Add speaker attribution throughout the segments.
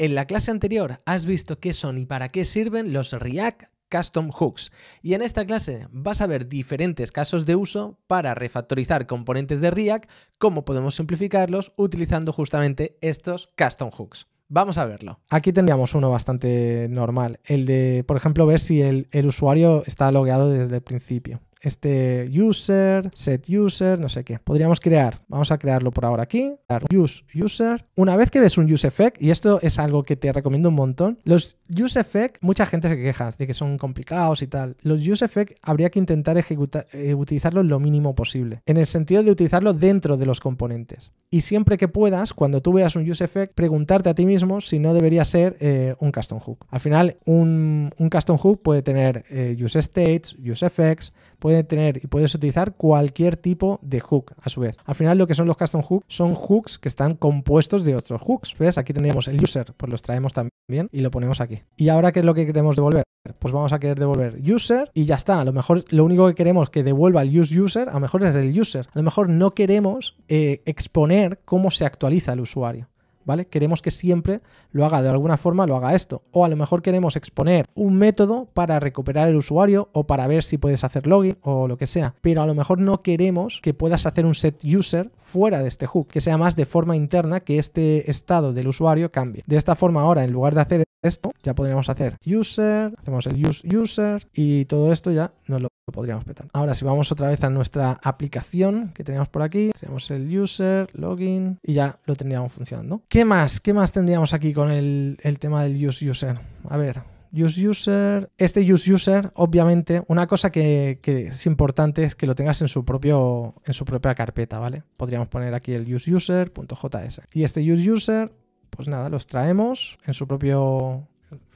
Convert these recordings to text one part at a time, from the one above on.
Speaker 1: En la clase anterior has visto qué son y para qué sirven los React Custom Hooks y en esta clase vas a ver diferentes casos de uso para refactorizar componentes de React, cómo podemos simplificarlos utilizando justamente estos Custom Hooks. Vamos a verlo. Aquí tendríamos uno bastante normal, el de, por ejemplo, ver si el, usuario está logueado desde el principio este user, set user, no sé qué. Podríamos crear, vamos a crearlo por ahora aquí, use user. Una vez que ves un use effect, y esto es algo que te recomiendo un montón, los use effect, mucha gente se queja de que son complicados y tal. Los use effect habría que intentar ejecutar, eh, lo mínimo posible, en el sentido de utilizarlo dentro de los componentes. Y siempre que puedas, cuando tú veas un use effect, preguntarte a ti mismo si no debería ser eh, un custom hook. Al final, un, un custom hook puede tener eh, use states, use effects, puede tener y puedes utilizar cualquier tipo de hook a su vez. Al final lo que son los custom hooks son hooks que están compuestos de otros hooks. ¿Ves? Aquí tenemos el user, pues los traemos también y lo ponemos aquí. ¿Y ahora qué es lo que queremos devolver? Pues vamos a querer devolver user y ya está. A lo mejor lo único que queremos que devuelva el use user, a lo mejor es el user. A lo mejor no queremos eh, exponer cómo se actualiza el usuario. ¿vale? Queremos que siempre lo haga de alguna forma, lo haga esto. O a lo mejor queremos exponer un método para recuperar el usuario o para ver si puedes hacer login o lo que sea. Pero a lo mejor no queremos que puedas hacer un set user fuera de este hook, que sea más de forma interna que este estado del usuario cambie. De esta forma ahora, en lugar de hacer esto, ya podríamos hacer user, hacemos el use user y todo esto ya nos lo lo podríamos petar. Ahora si vamos otra vez a nuestra aplicación que tenemos por aquí, tenemos el user, login y ya lo tendríamos funcionando. ¿Qué más? ¿Qué más tendríamos aquí con el, tema del use user? A ver, use user. Este use user, obviamente, una cosa que, es importante es que lo tengas en su, propio, en su propia carpeta, ¿vale? Podríamos poner aquí el use user.js. Y este use user, pues nada, los traemos en su propio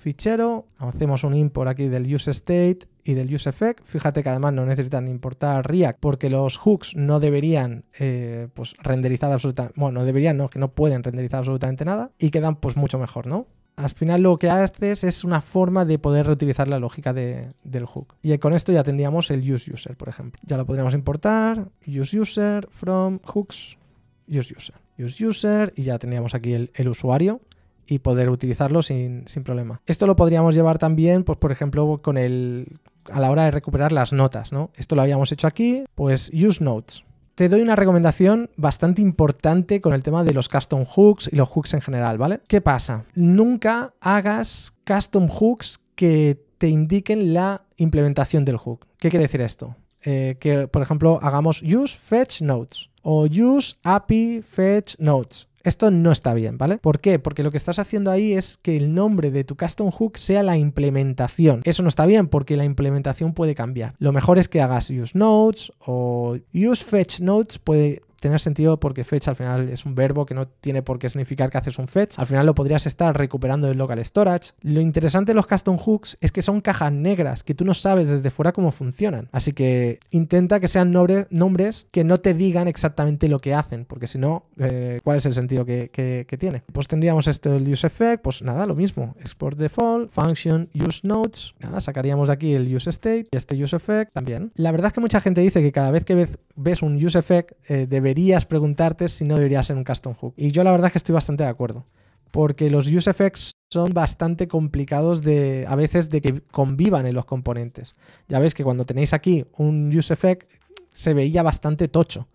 Speaker 1: fichero, hacemos un import aquí del useState y del useEffect. Fíjate que además no necesitan importar React porque los hooks no deberían eh, pues renderizar absolutamente, bueno, no deberían, no, que no pueden renderizar absolutamente nada y quedan pues mucho mejor, ¿no? Al final lo que haces es una forma de poder reutilizar la lógica del hook. Y con esto ya tendríamos el useUser, por ejemplo. Ya lo podríamos importar, useUser from hooks, useUser user y ya teníamos aquí el, usuario y poder utilizarlo sin, problema. Esto lo podríamos llevar también, pues, por ejemplo, con el, a la hora de recuperar las notas, ¿no? Esto lo habíamos hecho aquí, pues use notes. Te doy una recomendación bastante importante con el tema de los custom hooks y los hooks en general, ¿vale? ¿Qué pasa? Nunca hagas custom hooks que te indiquen la implementación del hook. ¿Qué quiere decir esto? Eh, que, por ejemplo, hagamos use fetch notes o use API fetch notes esto no está bien, ¿vale? ¿Por qué? Porque lo que estás haciendo ahí es que el nombre de tu custom hook sea la implementación. Eso no está bien porque la implementación puede cambiar. Lo mejor es que hagas use o use fetch puede tener sentido porque fetch al final es un verbo que no tiene por qué significar que haces un fetch. Al final lo podrías estar recuperando del local storage. Lo interesante de los custom hooks es que son cajas negras que tú no sabes desde fuera cómo funcionan. Así que intenta que sean nombres que no te digan exactamente lo que hacen, porque si no, eh, ¿cuál es el sentido que, tiene? Pues tendríamos esto el use effect, pues nada, lo mismo. Export default, function, use notes Nada, sacaríamos de aquí el use state y este use effect también. La verdad es que mucha gente dice que cada vez que ves un use effect eh, debería deberías preguntarte si no debería ser un custom hook. Y yo la verdad es que estoy bastante de acuerdo, porque los use effects son bastante complicados de a veces de que convivan en los componentes. Ya veis que cuando tenéis aquí un use effect se veía bastante tocho.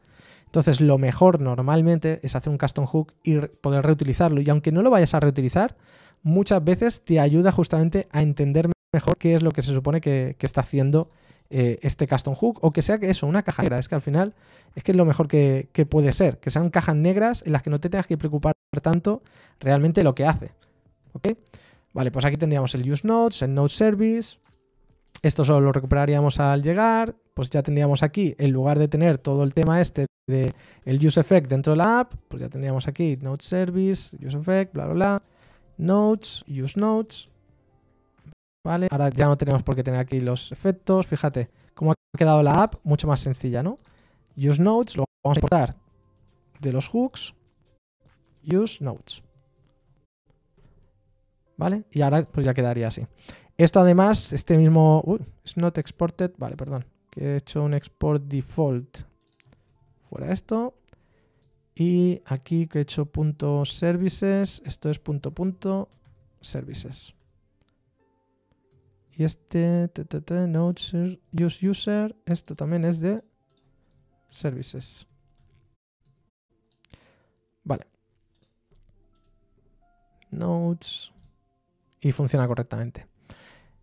Speaker 1: Entonces, lo mejor normalmente es hacer un custom hook y poder reutilizarlo. Y aunque no lo vayas a reutilizar, muchas veces te ayuda justamente a entender mejor qué es lo que se supone que, que está haciendo eh, este custom hook o que sea que eso, una caja negra. Es que al final es que es lo mejor que, que, puede ser, que sean cajas negras en las que no te tengas que preocupar tanto realmente lo que hace. ¿Ok? Vale, pues aquí tendríamos el use notes, el note service. Esto solo lo recuperaríamos al llegar. Pues ya tendríamos aquí, en lugar de tener todo el tema este de el use effect dentro de la app, pues ya tendríamos aquí node service, use effect, bla, bla, bla. Notes, use notes, Ahora ya no tenemos por qué tener aquí los efectos. Fíjate cómo ha quedado la app, mucho más sencilla, ¿no? Use Notes, lo vamos a importar de los hooks. Use Notes. ¿Vale? Y ahora pues ya quedaría así. Esto además, este mismo... it's not exported. Vale, perdón. Que he hecho un export default. Fuera esto. Y aquí que he hecho services. Esto es punto punto services. Y este, notes, use user, esto también es de services. Vale. Notes. Y funciona correctamente.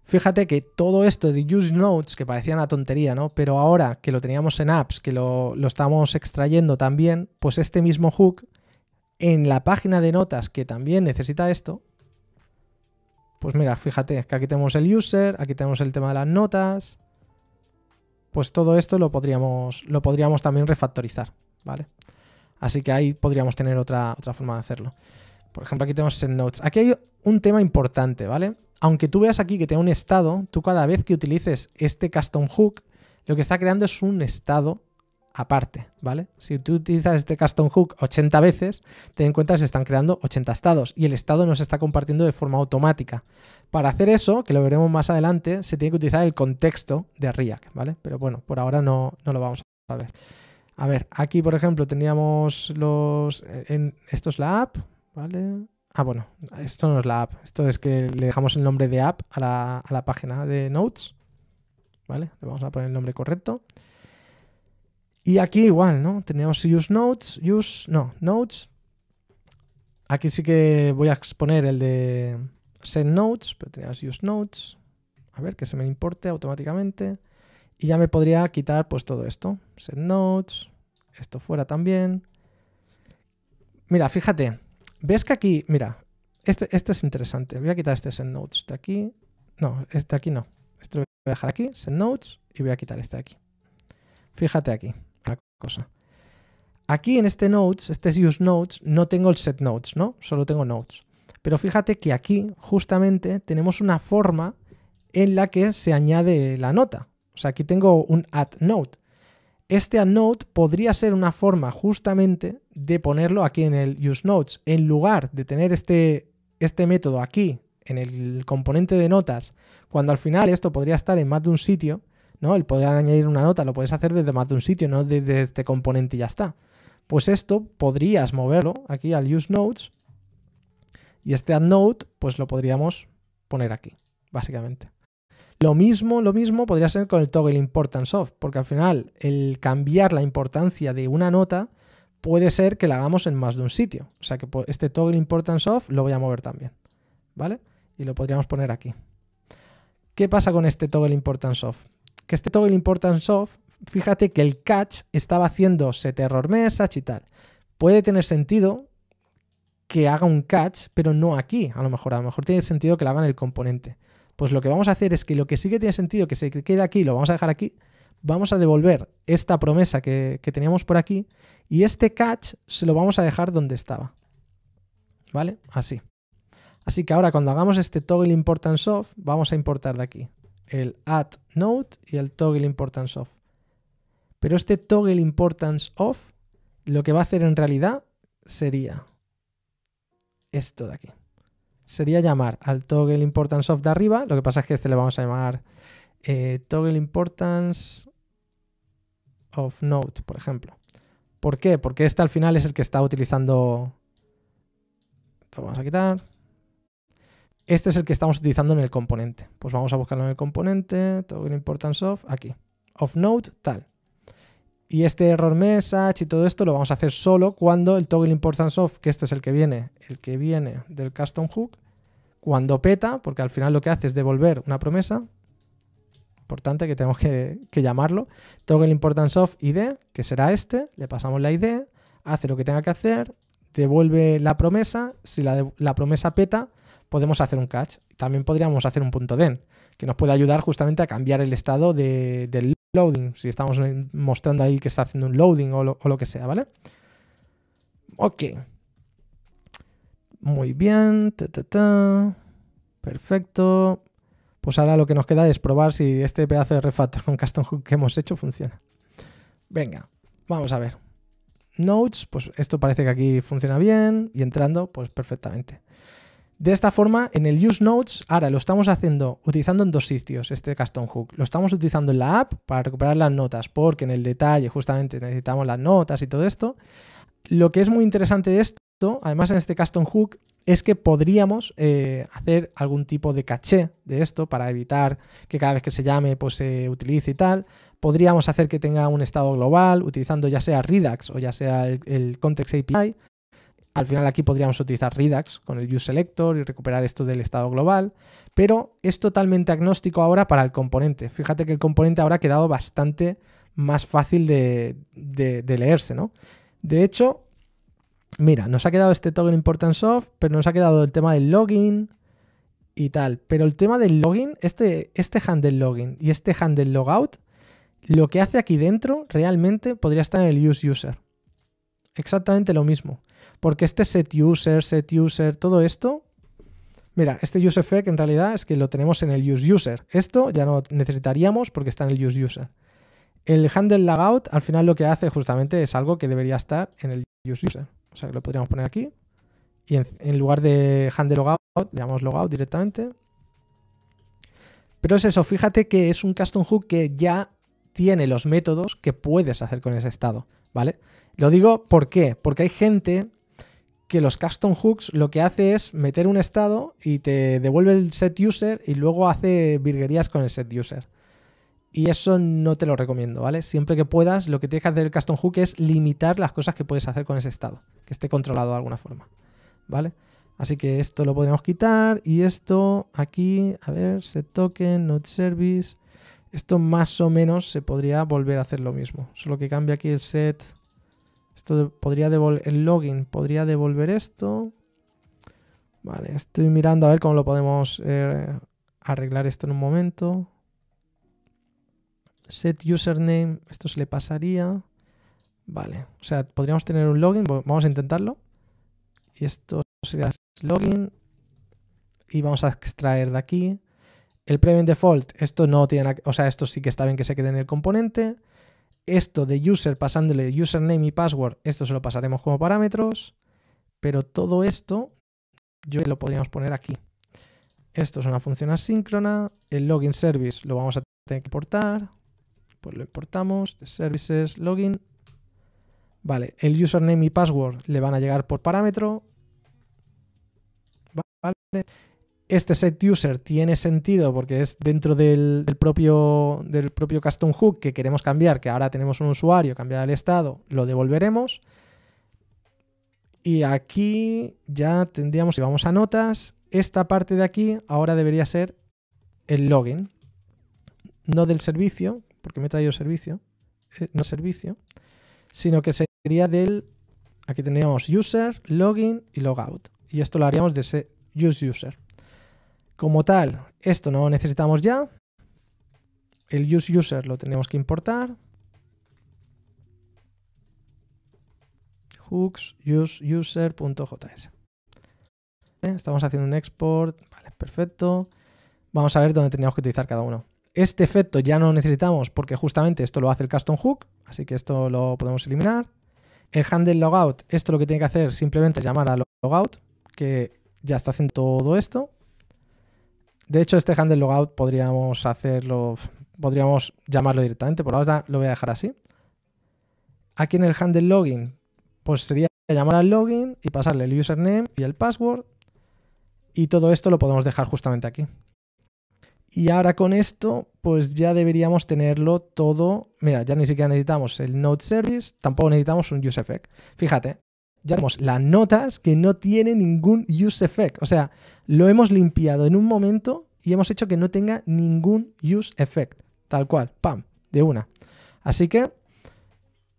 Speaker 1: Fíjate que todo esto de use notes que parecía una tontería, ¿no? Pero ahora que lo teníamos en apps, que lo estamos extrayendo también, pues este mismo hook en la página de notas que también necesita esto, pues mira, fíjate que aquí tenemos el user, aquí tenemos el tema de las notas. Pues todo esto lo podríamos, lo podríamos también refactorizar, ¿vale? Así que ahí podríamos tener otra, otra forma de hacerlo. Por ejemplo, aquí tenemos set notes. Aquí hay un tema importante, ¿vale? Aunque tú veas aquí que tiene un estado, tú cada vez que utilices este custom hook, lo que está creando es un estado aparte, ¿vale? Si tú utilizas este custom hook 80 veces, ten en cuenta que se están creando 80 estados y el estado no se está compartiendo de forma automática. Para hacer eso, que lo veremos más adelante, se tiene que utilizar el contexto de React, ¿vale? Pero bueno, por ahora no, no lo vamos a ver. A ver, aquí por ejemplo teníamos los... En, esto es la app, ¿vale? Ah, bueno, esto no es la app. Esto es que le dejamos el nombre de app a la, a la página de Notes. ¿Vale? Le vamos a poner el nombre correcto. Y aquí igual, ¿no? Tenemos use notes use, no, notes Aquí sí que voy a exponer el de send notes pero teníamos use notes A ver, que se me importe automáticamente. Y ya me podría quitar pues todo esto. Set notes esto fuera también. Mira, fíjate, ves que aquí, mira, este, este es interesante. Voy a quitar este set notes de aquí. No, este de aquí no. Esto lo voy a dejar aquí, set notes y voy a quitar este de aquí. Fíjate aquí cosa. Aquí en este notes, este es use notes, no tengo el set notes, ¿no? Solo tengo notes. Pero fíjate que aquí justamente tenemos una forma en la que se añade la nota. O sea, aquí tengo un add note. Este add note podría ser una forma justamente de ponerlo aquí en el use notes. En lugar de tener este, este método aquí en el componente de notas, cuando al final esto podría estar en más de un sitio, ¿no? El poder añadir una nota lo puedes hacer desde más de un sitio, no desde este componente y ya está. Pues esto podrías moverlo aquí al use notes y este add note pues lo podríamos poner aquí, básicamente. Lo mismo, lo mismo podría ser con el toggle importance of, porque al final el cambiar la importancia de una nota puede ser que la hagamos en más de un sitio. O sea que pues, este toggle importance of lo voy a mover también, ¿vale? Y lo podríamos poner aquí. ¿Qué pasa con este toggle importance of? que este toggle importance of, fíjate que el catch estaba haciendo set error message y tal. Puede tener sentido que haga un catch, pero no aquí. A lo mejor, a lo mejor tiene sentido que lo haga en el componente. Pues lo que vamos a hacer es que lo que sí que tiene sentido que se quede aquí, lo vamos a dejar aquí. Vamos a devolver esta promesa que, que teníamos por aquí y este catch se lo vamos a dejar donde estaba. ¿Vale? Así. Así que ahora cuando hagamos este toggle importance of, vamos a importar de aquí el add note y el toggle importance of. Pero este toggle importance of lo que va a hacer en realidad sería esto de aquí. Sería llamar al toggle importance of de arriba, lo que pasa es que este le vamos a llamar eh, toggle importance of note, por ejemplo. ¿Por qué? Porque este al final es el que está utilizando... Lo vamos a quitar. Este es el que estamos utilizando en el componente. Pues vamos a buscarlo en el componente, toggle importance of, aquí. Of note tal. Y este error message y todo esto lo vamos a hacer solo cuando el toggle importance of, que este es el que viene, el que viene del custom hook, cuando peta, porque al final lo que hace es devolver una promesa, importante que tenemos que, que llamarlo, toggle importance of id, que será este, le pasamos la id, hace lo que tenga que hacer, devuelve la promesa, si la, la promesa peta, podemos hacer un catch. También podríamos hacer un punto den, que nos puede ayudar justamente a cambiar el estado del loading, si estamos mostrando ahí que está haciendo un loading o lo, que sea, ¿vale? Ok. Muy bien. Perfecto. Pues ahora lo que nos queda es probar si este pedazo de refactor con custom hook que hemos hecho funciona. Venga, vamos a ver. Notes, pues esto parece que aquí funciona bien y entrando, pues perfectamente. De esta forma, en el Use Notes, ahora lo estamos haciendo utilizando en dos sitios este custom hook. Lo estamos utilizando en la app para recuperar las notas, porque en el detalle justamente necesitamos las notas y todo esto. Lo que es muy interesante de esto, además en este custom hook, es que podríamos eh, hacer algún tipo de caché de esto para evitar que cada vez que se llame pues se utilice y tal. Podríamos hacer que tenga un estado global utilizando ya sea Redux o ya sea el Context API. Al final aquí podríamos utilizar Redux con el useSelector y recuperar esto del estado global, pero es totalmente agnóstico ahora para el componente. Fíjate que el componente ahora ha quedado bastante más fácil de, leerse, ¿no? De hecho, mira, nos ha quedado este toggle importance of, pero nos ha quedado el tema del login y tal. Pero el tema del login, este, este handle login y este handle logout, lo que hace aquí dentro realmente podría estar en el use user exactamente lo mismo. Porque este set user, set user, todo esto, mira, este use effect en realidad es que lo tenemos en el use user. Esto ya no necesitaríamos porque está en el use user. El handle logout al final lo que hace justamente es algo que debería estar en el use user. O sea que lo podríamos poner aquí. Y en, lugar de handle logout, le llamamos logout directamente. Pero es eso, fíjate que es un custom hook que ya tiene los métodos que puedes hacer con ese estado, ¿vale? Lo digo ¿por qué? Porque hay gente que los custom hooks lo que hace es meter un estado y te devuelve el set user y luego hace virguerías con el set user. Y eso no te lo recomiendo, ¿vale? Siempre que puedas, lo que tienes que hacer el custom hook es limitar las cosas que puedes hacer con ese estado, que esté controlado de alguna forma, ¿vale? Así que esto lo podemos quitar y esto aquí, a ver, set token, not service. Esto más o menos se podría volver a hacer lo mismo, solo que cambia aquí el set esto podría devolver el login, podría devolver esto. Vale, estoy mirando a ver cómo lo podemos eh, arreglar esto en un momento. Set username, esto se le pasaría. Vale, o sea, podríamos tener un login, vamos a intentarlo. Y esto sería login. Y vamos a extraer de aquí. El Premium default, esto no tiene, o sea, esto sí que está bien que se quede en el componente esto de user pasándole username y password, esto se lo pasaremos como parámetros, pero todo esto yo lo podríamos poner aquí. Esto es una función asíncrona, el login service lo vamos a tener que importar, pues lo importamos, services, login, vale, el username y password le van a llegar por parámetro, vale, este set user tiene sentido porque es dentro del, propio, del propio custom hook que queremos cambiar, que ahora tenemos un usuario, cambiar el estado, lo devolveremos. Y aquí ya tendríamos, si vamos a notas, esta parte de aquí ahora debería ser el login. No del servicio, porque me he traído servicio, eh, no servicio, sino que sería del, aquí tendríamos user, login y logout. Y esto lo haríamos de ese use user. Como tal, esto no lo necesitamos ya. El useUser lo tenemos que importar. hooks useUser.js ¿Eh? Estamos haciendo un export. Vale, perfecto. Vamos a ver dónde teníamos que utilizar cada uno. Este efecto ya no lo necesitamos porque justamente esto lo hace el custom hook, así que esto lo podemos eliminar. El handle logout, esto lo que tiene que hacer simplemente llamar a logout, que ya está haciendo todo esto. De hecho, este handle logout podríamos hacerlo, podríamos llamarlo directamente. Por ahora lo voy a dejar así. Aquí en el handle login, pues sería llamar al login y pasarle el username y el password. Y todo esto lo podemos dejar justamente aquí. Y ahora con esto, pues ya deberíamos tenerlo todo. Mira, ya ni siquiera necesitamos el node service, tampoco necesitamos un effect. Fíjate, ya tenemos las notas que no tiene ningún use effect. O sea, lo hemos limpiado en un momento y hemos hecho que no tenga ningún use effect. Tal cual, pam, de una. Así que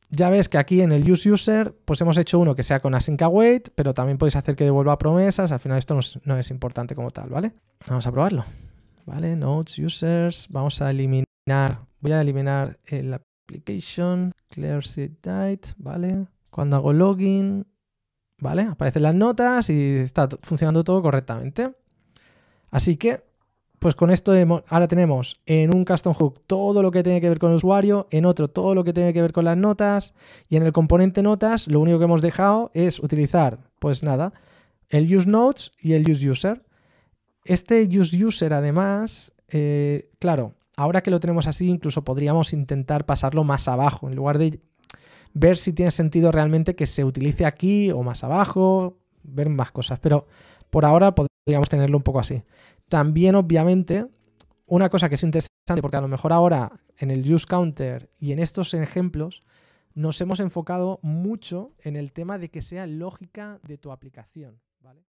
Speaker 1: ya ves que aquí en el use user, pues hemos hecho uno que sea con async await, pero también podéis hacer que devuelva promesas. Al final esto no es, importante como tal, ¿vale? Vamos a probarlo. Vale, Notes, users, vamos a eliminar, voy a eliminar el application, clear sit date, ¿vale? Cuando hago login, ¿Vale? Aparecen las notas y está funcionando todo correctamente. Así que, pues con esto ahora tenemos en un custom hook todo lo que tiene que ver con el usuario, en otro todo lo que tiene que ver con las notas y en el componente notas lo único que hemos dejado es utilizar, pues nada, el use notes y el use user. Este use user además, eh, claro, ahora que lo tenemos así incluso podríamos intentar pasarlo más abajo en lugar de ver si tiene sentido realmente que se utilice aquí o más abajo, ver más cosas, pero por ahora podríamos tenerlo un poco así. También, obviamente, una cosa que es interesante, porque a lo mejor ahora en el use counter y en estos ejemplos nos hemos enfocado mucho en el tema de que sea lógica de tu aplicación, ¿vale?